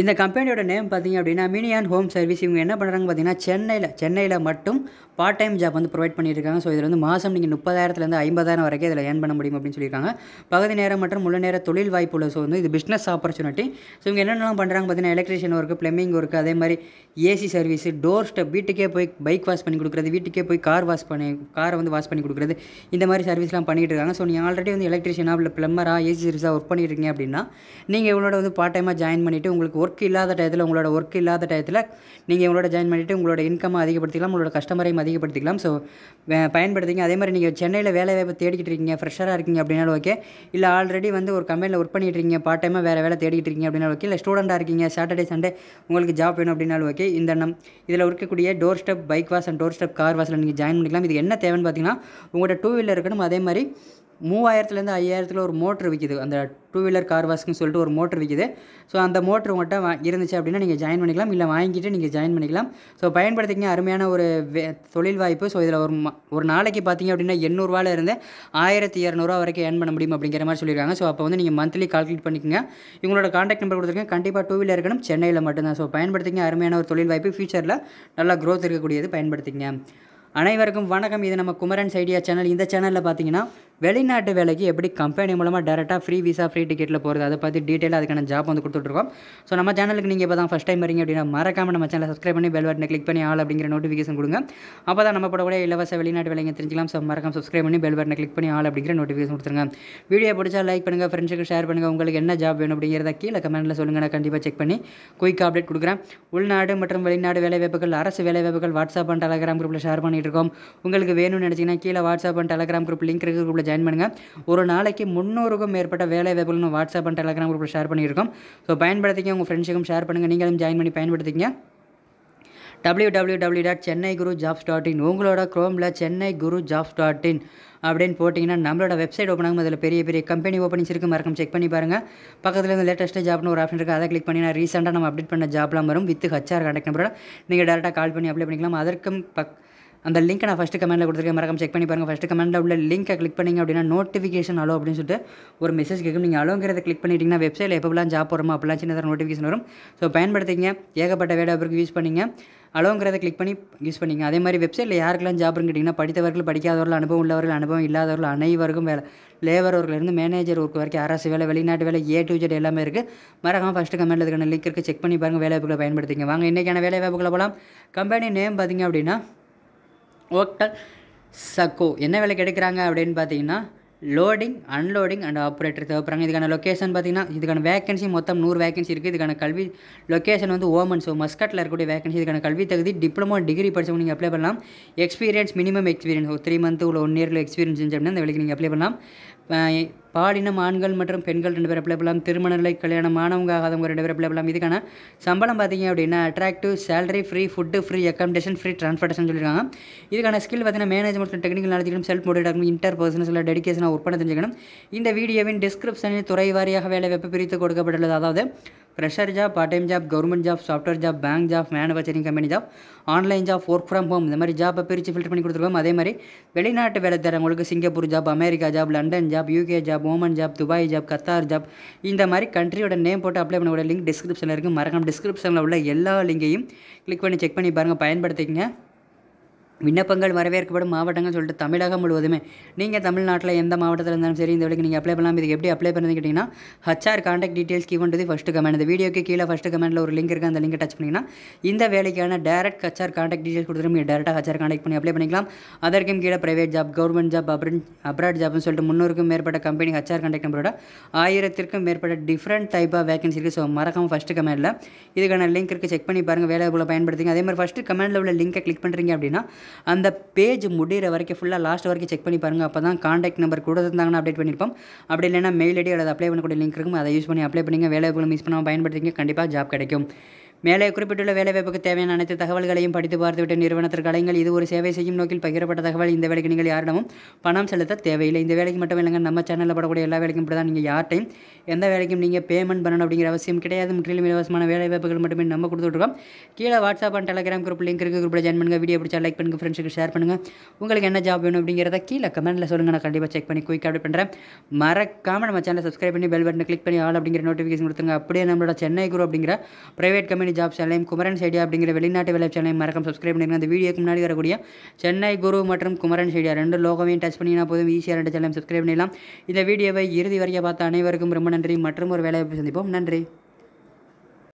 இந்த கம்பெனியோட நேம் பார்த்திங்க அப்படின்னா மினி அண்ட் ஹோம் சர்வீஸ் இவங்க என்ன பண்ணுறாங்க பார்த்தீங்கன்னா சென்னையில் சென்னையில் மட்டும் பார்ட் டைம் ஜாப் வந்து ப்ரொவைட் பண்ணியிருக்காங்க ஸோ இதில் வந்து மாதம் நீங்கள் முப்பதாயிரத்துலேருந்து ஐம்பதாயிரம் வரைக்கும் இதில் ஏர்ன் பண்ண முடியும் அப்படின்னு சொல்லியிருக்காங்க பகுதி நேரம் மற்றும் முழு நேர தொழில் வாய்ப்பு உள்ள ஸோ வந்து இது பிஸ்னஸ் ஆப்பர்ச்சுனிட்டி ஸோ இவங்க என்னென்னலாம் பண்ணுறாங்க பார்த்தீங்கன்னா எலக்ட்ரிஷியன் ஒர்க்கு ப்ளம்பிங் ஒர்க்கு அதே மாதிரி ஏசி சர்வீஸ் டோர் ஸ்டெப் வீட்டுக்கே போய் பைக் வாஷ் பண்ணி கொடுக்குறது வீட்டுக்கே போய் கார் வாஷ் பண்ணி காரை வந்து வாஷ் பண்ணி கொடுக்குறது இந்த மாதிரி சர்வீஸ்லாம் பண்ணிகிட்டு இருக்காங்க ஸோ நீங்கள் ஆல்ரெடி வந்து எலக்ட்ரிஷியனாக இல்லை ப்ளம்பராக ஏசி சர்வீஸாக ஒர்க் பண்ணியிருக்கீங்க அப்படின்னா நீங்கள் இவங்களோட வந்து பார்ட் டைமாக ஜாயின் பண்ணிவிட்டு உங்களுக்கு ஒர்க் இல்லாத டயத்தில் உங்களோட ஒர்க் இல்லாத டயத்தில் நீங்கள் உங்களோட ஜாயின் பண்ணிவிட்டு உங்களோட இன்கம் அதிகப்படுத்திக்கலாம் உங்களோட கஸ்டமரையும் அதிகப்படுத்திக்கலாம் ஸோ பயன்படுத்திங்க அதே மாதிரி நீங்கள் சென்னையில் வேலை வாய்ப்பு தேடிக்கிட்டு இருக்கீங்க ஃப்ரெஷராக இருக்கீங்க அப்படின்னாலும் ஓகே இல்லை ஆல்ரெடி வந்து ஒரு கம்பெனியில் ஒர்க் பண்ணிட்டு இருக்கீங்க பார்ட் டைமாக வேறு வேலை தேடிக்கிட்டு இருக்கீங்க அப்படின்னாலும் ஓகே இல்லை ஸ்டூடெண்ட்டாக இருக்கீங்க சாட்டர்டே சண்டே உங்களுக்கு ஜாப் வேணும் அப்படின்னாலும் ஓகே இந்த நம் இதில் இருக்கக்கூடிய doorstep bike wash and doorstep car வாஸில் நீங்கள் ஜாயின் பண்ணிக்கலாம் இது என்ன தேவைன்னு பார்த்தீங்கன்னா உங்களோட டூ வீலர் இருக்கணும் அதே மாதிரி மூவாயிரத்துலேருந்து ஐயாயிரத்தில் ஒரு மோட்ரு விற்கிது அந்த டூ வீலர் கார் வாஷ்க்குன்னு சொல்லிட்டு ஒரு மோட்ரு விற்கிது ஸோ அந்த மோட்ரு மட்டும் வா இருந்துச்சு அப்படின்னா நீங்கள் ஜாயின் பண்ணிக்கலாம் இல்லை வாங்கிட்டு நீங்கள் ஜாயின் பண்ணிக்கலாம் ஸோ பயன்படுத்திக்கிங்க அருமையான ஒரு வே தொழில் வாய்ப்பு ஸோ இதில் ஒரு ஒரு நாளைக்கு பார்த்தீங்க அப்படின்னா எண்ணூறுவாவில் இருந்து ஆயிரத்தி இரநூறுவா வரைக்கும் ஏர்ன் பண்ண முடியும் அப்படிங்கிற மாதிரி சொல்லியிருக்காங்க ஸோ அப்போ வந்து நீங்கள் மந்த்லி கால்குலேட் பண்ணிக்கோங்க இவங்களோட காண்டாக்ட் நம்பர் கொடுத்துருக்கேன் கண்டிப்பாக டூ வீலர் இருக்கணும் சென்னையில் மட்டும்தான் ஸோ பயன்படுத்திங்க அருமையான ஒரு தொழில் வாய்ப்பு ஃபியூச்சரில் நல்லா க்ரோத் இருக்கக்கூடியது பயன்படுத்திங்க அனைவருக்கும் வணக்கம் இது நம்ம குமரன்ஸ் ஐடியா சேனல் இந்த சேனலில் பார்த்தீங்கன்னா வெளிநாட்டு வேலைக்கு எப்படி கம்பெனி மூலமாக டேரெக்டாக ஃப்ரீ விசா ஃப்ரீ டிக்கெட்டில் போகிறது அதை பற்றி டீட்டெயிலாக அதுக்கான ஜாப் வந்து கொடுத்துட்ருக்கோம் ஸோ நம்ம சேனலுக்கு நீங்கள் இப்போ தான் ஃபஸ்ட் டைம் வரீங்க அப்படின்னா மறக்காமல் நம்ம சேனலை சப்ஸ்கிரைப் பண்ணி பெல் பட்டனை கிளிக் பண்ணி ஆள் அப்படிங்கிற நோட்டிஃபிகேஷன் கொடுங்க அப்போ தான் நம்ம படக்கூடிய இலவச வெளிநாட்டு வேலைங்க தெரிஞ்சுக்கலாம் ஸோ மறக்காம சப்ஸ்கிரைப் பண்ணி பெல் பட்டனை கிளிக் பண்ணி ஆள் அப்படிங்கிற நோட்டிஃபிகேஷன் கொடுத்துருங்க வீடியோ பிடிச்சா லைக் பண்ணுங்கள் ஃப்ரெண்ட்ஸுக்கு ஷேர் பண்ணுங்கள் உங்களுக்கு என்ன ஜாப் வேணும் அப்படிங்கிறத கீழே கமெண்ட்டில் சொல்லுங்கள் நான் கண்டிப்பாக செக் பண்ணி குயிக்காக அப்டேட் கொடுக்குறேன் உள்நாடு மற்றும் வெளிநாடு வேலைவாய்ப்புகள் அரசு வேலைவாய்ப்புகள் வாட்ஸ்அப் அண்ட் டெலகிராம் குரூப்பில் ஷேர் பண்ணிட்டு இருக்கோம் உங்களுக்கு வேணும்னு நினச்சிங்கன்னா கீழே WhatsApp and Telegram group link இருக்கிற குரூப்பில் ஜாயின் பண்ணுங்கள் ஒரு நாளைக்கு முந்நூறுக்கும் மேற்பட்ட வேலை வாய்ப்புகள் வாட்ஸ்அப் அண்ட் டெலகிராம் குரூப்பில் ஷேர் பண்ணியிருக்கோம் ஸோ பயன்படுத்திக்க உங்கள் ஃப்ரெண்ட்ஸுக்கும் ஷேர் பண்ணுங்கள் நீங்களும் ஜாயின் பண்ணி பயன்படுத்திங்க W W W dot Chennai Guru jobs dot in உங்களோட க்ரோமில் Chennai Guru jobs dot in அப்படின்னு போட்டிங்கன்னா நம்மளோட வெப்சைட் ஓப்பன் ஆகும் அதில் பெரிய பெரிய கம்பெனி ஓப்பனிங்ஸ் இருக்குது மறக்காம செக் பண்ணி பாருங்கள் பக்கத்தில் இருந்து லேட்டஸ்ட்டு ஜாப்னு ஒரு ஆப்ஷன் இருக்குது அதை கிளிக் பண்ணினா ரீசெண்டாக நம்ம அப்டேட் பண்ண ஜாப்லாம் வரும் வித் ஹச்ஆர் கான்டாக்ட் நம்பரோட நீங்கள் டேரெக்டாக கால் பண்ணி அப்ளை பண்ணிக்கலாம் அதற்கும் பக் அந்த லிங்க்கை நான் ஃபஸ்ட்டு கமெண்டில் கொடுத்துருக்கேன் மறக்காம செக் பண்ணி பாருங்கள் ஃபஸ்ட்டு கமெண்டில் உள்ள லிங்க்கை கிளிக் பண்ணிங்க அப்படின்னா நோட்டிஃபிகேஷன் அலோ அப்படின்னு சொல்லிட்டு ஒரு மெசேஜ் கேட்கும் நீங்கள் அலோங்கிறத கிளிக் பண்ணிட்டீங்கன்னா வெப்சைட்டில் எப்போலாம் ஜாப் போகிறோமோ அப்போலாம் சின்னதாக நோட்டிஃபிகேஷன் வரும் ஸோ பயன்படுத்திங்க ஏகப்பட்ட வேலை அவருக்கு யூஸ் பண்ணிங்க அலோங்கிறத கிளிக் பண்ணி யூஸ் பண்ணிங்க அதே மாதிரி வெப்சைட்டில் யாருக்கெல்லாம் ஜாப்னு கேட்டிங்கன்னா படித்தவர்கள் படிக்காதவர்கள் அனுபவம் உள்ளவர்கள் அனுபவம் இல்லாதவர்கள் அனைவருக்கும் வேலை ஒர்க்லேருந்து மேனேஜர் ஒர்க் வரைக்கும் அரசு வேலை வெளிநாட்டு வேலை ஏ டு ஜெட் எல்லாமே இருக்குது மறக்காமல் ஃபஸ்ட்டு கமெண்டில் இருக்கிற லிங்க் இருக்குது செக் பண்ணி பாருங்கள் வேலை வாய்ப்புகளை பயன்படுத்திங்க வாங்க இன்றைக்கான வேலை வாய்ப்புகளை போகலாம் கம்பெனி நேம் பார்த்திங்க அப்படின்னா ஓக்டல் சக்கோ என்ன வேலை கிடைக்கிறாங்க அப்படின்னு பார்த்தீங்கன்னா லோடிங் அன்லோடிங் அண்ட் ஆப்ரேட்டர் தேவைப்படுறாங்க இதுக்கான லொக்கேஷன் பார்த்தீங்கன்னா இதுக்கான வேகன்சி மொத்தம் நூறு வேகன்சி இருக்குது இதுக்கான கல்வி லொக்கேஷன் வந்து ஓமன் ஸோ மஸ்கட்டில் இருக்கக்கூடிய வேகன்சி இதுக்கான கல்வி தகுதி டிப்ளமோ டிகிரி படிச்சவங்க நீங்கள் அப்ளை பண்ணலாம் எக்ஸ்பீரியன்ஸ் மினிமம் எக்ஸ்பீரியன்ஸ் ஒரு த்ரீ மந்த்து உள்ள ஒன் இயரில் எக்ஸ்பீரியன்ஸ் இருந்துச்சு அப்படின்னா அந்த வேலைக்கு நீங்கள் அப்ளை பண்ணலாம் பாலினம் ஆண்கள் மற்றும் பெண்கள் ரெண்டு பேர் அப்ளை பண்ணலாம் திருமண நிலை கல்யாணம் ஆனவங்க ஆகாதவங்க ரெண்டு பேர் அப்ளை பண்ணலாம் இதுக்கான சம்பளம் பார்த்தீங்க அப்படின்னா attractive salary free food free accommodation free transportation சொல்லியிருக்காங்க இதுக்கான ஸ்கில் பார்த்தீங்கன்னா மேனேஜ்மெண்ட் டெக்னிக்கல் நடத்திக்கணும் செல்ஃப் மோட்டிவேட் இன்டர் பர்சனஸில் டெடிக்கேஷனாக ஒர்க் பண்ண தெரிஞ்சுக்கணும் இந்த வீடியோவின் டிஸ்கிரிப்ஷனில் துறை வாரியாக வேலை வெப்ப பிரித்து கொடுக்கப்பட்டுள்ளது அதாவது fresher job part time job government job software job bank job manufacturing company job online job work from home இந்த மாதிரி ஜாப்பை பிரித்து ஃபில்டர் பண்ணி கொடுத்துருக்கோம் அதே மாதிரி வெளிநாட்டு வேலை தரவங்களுக்கு Singapore job America job London job UK job Oman job Dubai job Qatar job இந்த மாதிரி கண்ட்ரியோட நேம் போட்டு அப்ளை பண்ணக்கூடிய லிங்க் டிஸ்கிரிப்ஷனில் இருக்குது மறக்காம டிஸ்கிரிப்ஷனில் உள்ள எல்லா லிங்கையும் கிளிக் பண்ணி செக் பண்ணி பாருங்கள் பயன்படுத்திக்கங்க விண்ணப்பங்கள் வரவேற்கப்படும் மாவட்டங்கள் சொல்லிட்டு தமிழகம் முழுவதுமே நீங்கள் தமிழ்நாட்டில் எந்த மாவட்டத்தில் இருந்தாலும் சரி இந்த வேலைக்கு நீங்கள் அப்ளை பண்ணலாம் இதுக்கு எப்படி அப்ளை பண்ணுறது கேட்டிங்கன்னா ஹச்ஆர் காண்டாக்ட் டீட்டெயில்ஸ் கீ பண்ணுறது ஃபஸ்ட்டு கமெண்ட் இந்த வீடியோக்கு கீழே ஃபஸ்ட்டு கமெண்ட்டில் ஒரு லிங்க் இருக்குது அந்த லிங்க் டச் பண்ணிங்கன்னா இந்த வேலைக்கான டேரக்ட் ஹச்ஆர் காண்டாக்ட் டீட்டெயில்ஸ் கொடுத்துட்டு நீங்கள் டேரெக்டாக ஹச்ஆர் காண்டாக்ட் பண்ணி அப்ளை பண்ணிக்கலாம் அதற்கும் கீழே ப்ரைவேட் ஜாப் கவர்மெண்ட் ஜாப் அப்ரன் அப்ராட் ஜாப்னு சொல்லிட்டு முன்னூறுக்கும் மேற்பட்ட கம்பெனி ஹச்ஆர் காண்டாக்ட் நம்பரோட ஆயிரத்திற்கும் மேற்பட்ட டிஃப்ரெண்ட் டைப் ஆஃப் வேகன்சி இருக்குது ஸோ மறக்காம ஃபஸ்ட்டு கமெண்ட்டில் இதுக்கான லிங்க் இருக்குது செக் பண்ணி பாருங்கள் வேலை போல பயன்படுத்துங்க அதே மாதிரி ஃபஸ்ட்டு கமெண்ட்டில் உள்ள லிங்கை கிளிக் பண்ணுறீங்க அப்படின்னா அந்த பேஜ் முடிகிற வரைக்கும் ஃபுல்லாக லாஸ்ட் வரைக்கும் செக் பண்ணி பாருங்கள் அப்போ தான் காண்டாக்ட் நம்பர் கொடுத்துருந்தாங்கன்னா அப்டேட் பண்ணியிருப்போம் அப்படி இல்லைனா மெயில் ஐடி அல்லது அப்ளை பண்ணக்கூடிய லிங்க் இருக்கும் அதை யூஸ் பண்ணி அப்ளை பண்ணிங்க வேலை மிஸ் பண்ணாமல் பயன்படுத்திங்க கண்டிப்பாக ஜாப் கிடைக்கும் மேலே குறிப்பிட்டுள்ள வேலைவாய்ப்புக்கு தேவையான அனைத்து தகவல்களையும் படித்து பார்த்துவிட்ட நிறுவனத்திற்கு அலைங்கள் இது ஒரு சேவை செய்யும் நோக்கில் பகிரப்பட்ட தகவல் இந்த வேலைக்கு நீங்கள் யாரிடமும் பணம் செலுத்த தேவையில்லை இந்த வேலைக்கு மட்டும் இல்லைங்க நம்ம சேனலில் படக்கூடிய எல்லா வேலைக்கும் இப்படி தான் நீங்கள் யார்டையும் எந்த வேலைக்கும் நீங்கள் பேமெண்ட் பண்ணணும் அப்படிங்கிற அவசியம் கிடையாது முற்றிலும் இலவசமான வேலைவாய்ப்புகள் மட்டுமே நம்ம கொடுத்துட்ருக்கோம் கீழே WhatsApp and Telegram group link இருக்குது குரூப்பில் ஜாயின் பண்ணுங்கள் வீடியோ பிடிச்சா லைக் பண்ணுங்கள் ஃப்ரெண்ட்ஸுக்கு ஷேர் பண்ணுங்கள் உங்களுக்கு என்ன ஜாப் வேணும் அப்படிங்கிறத கீழே கமெண்ட்டில் சொல்லுங்கள் நான் கண்டிப்பாக செக் பண்ணி குயிக் அப்டேட் பண்ணுறேன் மறக்காமல் நம்ம சேனலை சப்ஸ்கிரைப் பண்ணி பெல் பட்டனை கிளிக் பண்ணி ஆள் அப்படிங்கிற நோட்டிஃபிகேஷன் கொடுத்துங்க அப்படியே நம்மளோட சென்னை குரூப் அப்படிங்கிற ப்ரைவேட் கம்பெனி திருநெல்வேலி ஜாப் சேனலையும் குமரன் செடியா அப்படிங்கிற வெளிநாட்டு வேலை சேனலையும் மறக்காம சப்ஸ்கிரைப் பண்ணிருங்க அந்த வீடியோக்கு முன்னாடி வரக்கூடிய சென்னை குரு மற்றும் குமரன் செடியா ரெண்டு லோகமையும் டச் பண்ணினா போதும் ஈஸியாக ரெண்டு சேனலையும் சப்ஸ்கிரைப் பண்ணிடலாம் இந்த வீடியோவை இறுதி வரைக்கும் பார்த்த அனைவருக்கும் ரொம்ப நன்றி மற்றும் ஒரு வேலையை சந்திப்போம் நன்றி